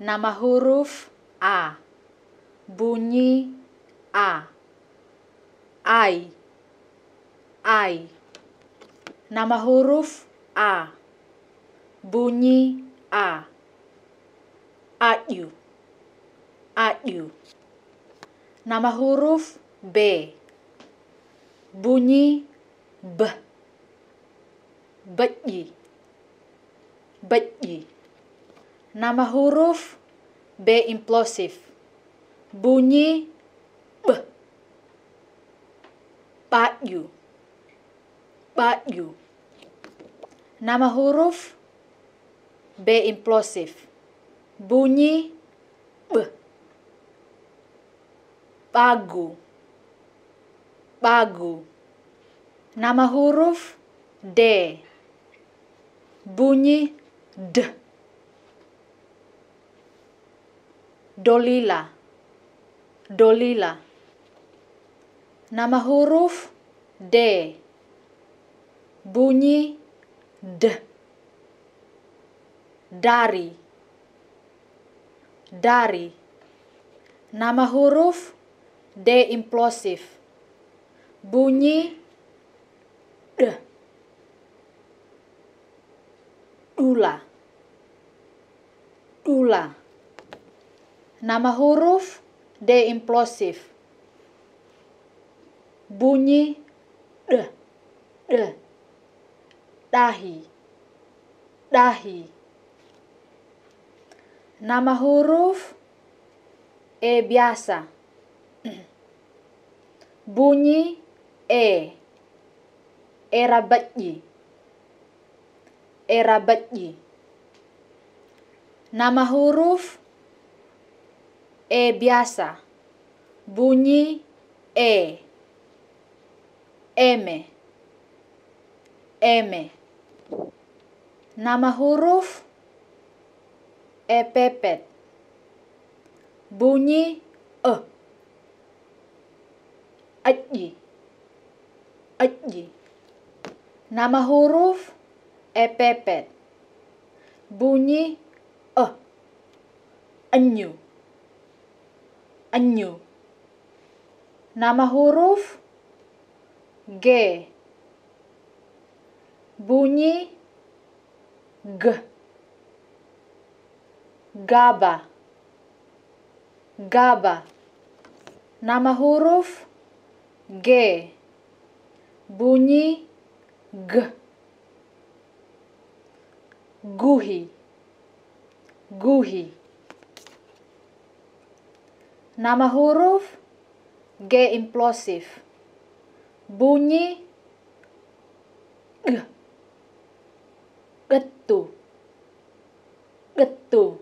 Nama huruf A. Bunyi A. Ai. Ai. Nama huruf A. Bunyi A. Ayu. Ayu. Nama huruf B. Bunyi B. Beji. Beji. Nama huruf B implosif. Bunyi B. Pakyu. Pakyu. Nama huruf B implosif. Bunyi B. Pagu. Pagu. Nama huruf D. Bunyi D. dolila, dolila. Nama huruf D, bunyi D, dari, dari. Nama huruf D implosif, bunyi D, dula, dula. Nama huruf D implosif. Bunyi D, D. Dahi, dahi. Nama huruf E biasa. Bunyi E. Era batji. Era Nama huruf E biasa. Bunyi E. M. M. Nama huruf E pepet. Bunyi E. Aji. Aji. Nama huruf E pepet. Bunyi E. ANYU enyu. Nama huruf G. Bunyi G. Gaba. Gaba. Nama huruf G. Bunyi G. Guhi. Guhi. Nama huruf G implosif. Bunyi G. Getu. Getu.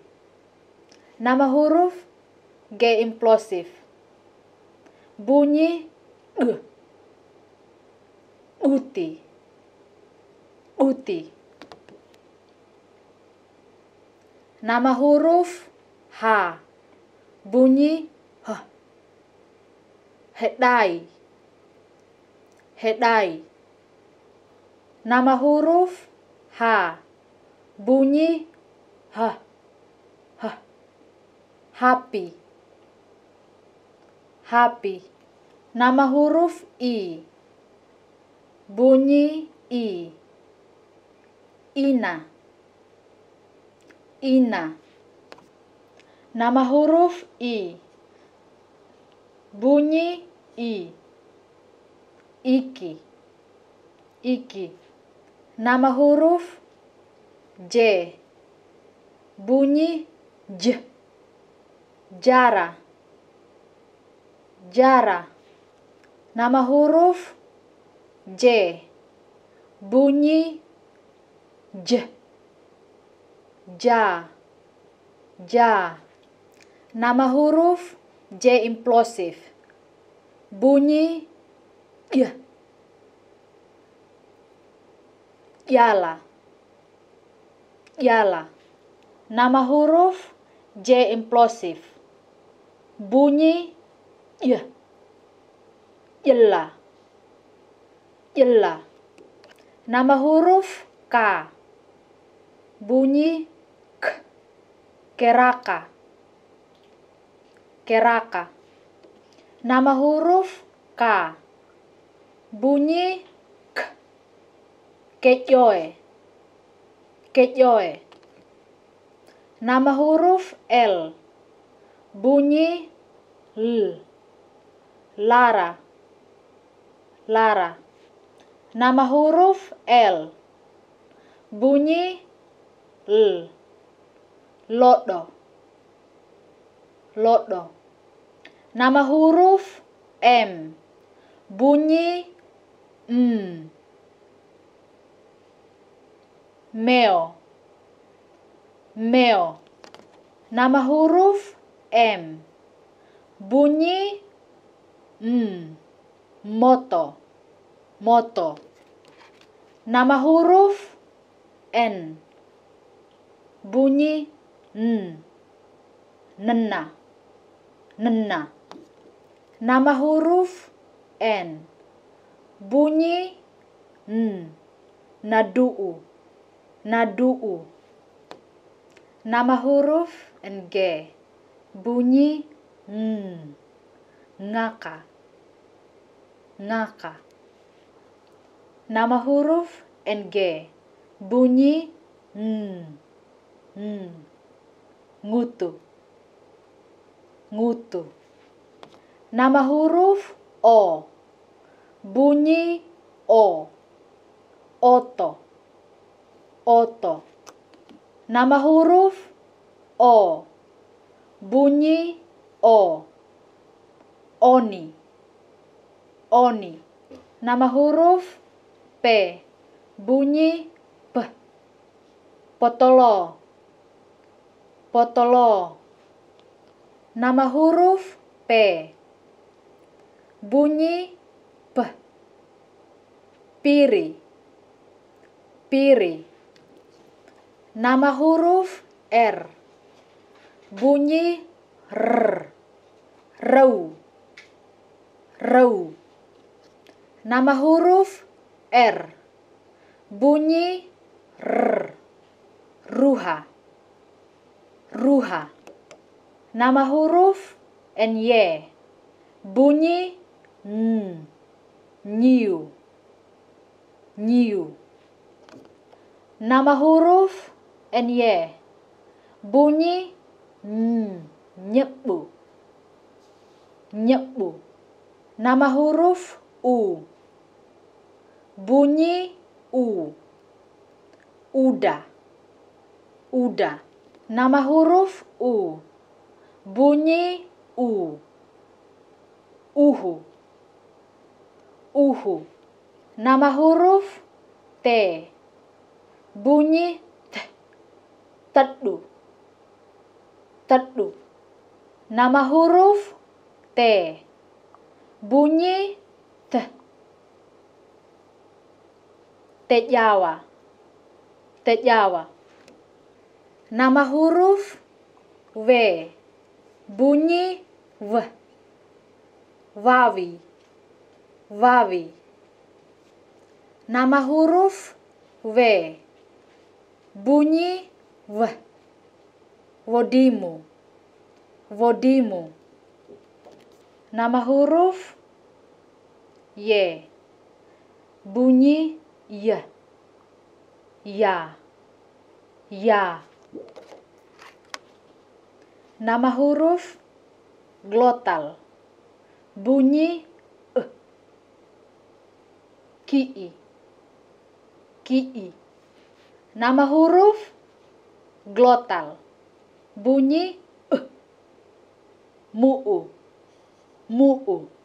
Nama huruf G implosif. Bunyi G. Uti. Uti. Nama huruf H. Bunyi Hedai. Hedai. Nama huruf H. Bunyi H. H. Happy. Happy. Nama huruf I. Bunyi I. Ina. Ina. Nama huruf I. Bunyi i iki iki nama huruf j bunyi j jara jara nama huruf j bunyi j ja ja nama huruf j implosif bunyi ya yala yala nama huruf J implosif bunyi ya yella yella nama huruf K bunyi k keraka keraka Nama huruf K. Bunyi K. Kejoy. Kejoy. Nama huruf L. Bunyi L. Lara. Lara. Nama huruf L. Bunyi L. Lodo. Lodo. Nama huruf M. Bunyi M. meo, meo, Nama huruf M. Bunyi M. Moto. Moto. Nama huruf N. Bunyi N. Nena. Nena. Nama huruf N. Bunyi N. Nadu'u. Nadu'u. Nama huruf NG. Bunyi N. Ngaka. Ngaka. Nama huruf NG. Bunyi N. N. Ngutu. Ngutu. Nama huruf O. Bunyi O. Oto. Oto. Nama huruf O. Bunyi O. Oni. Oni. Nama huruf P. Bunyi P. Potolo. Potolo. Nama huruf P bunyi p. Piri. Piri. Nama huruf R. Bunyi r. Rau. Rau. Nama huruf R. Bunyi r. Ruha. Ruha. Nama huruf n y, Bunyi N, new, new. Nama huruf y bunyi n, nyebu, nyebu. Nama huruf u, bunyi u, uda, uda, Nama huruf u, bunyi u, uhu uhu. Nama huruf T. Bunyi T. Tedu. Tedu. Nama huruf T. Bunyi T. Tejawa. Jawa. Nama huruf V. Bunyi V. Wawi. Wawi. Nama huruf W. Bunyi W. Wodimu. Wodimu. Nama huruf Y. Bunyi Y. Ya. Ya. Nama huruf glotal. Bunyi ki'i. Ki'i. Nama huruf glotal. Bunyi uh. mu'u. Mu'u.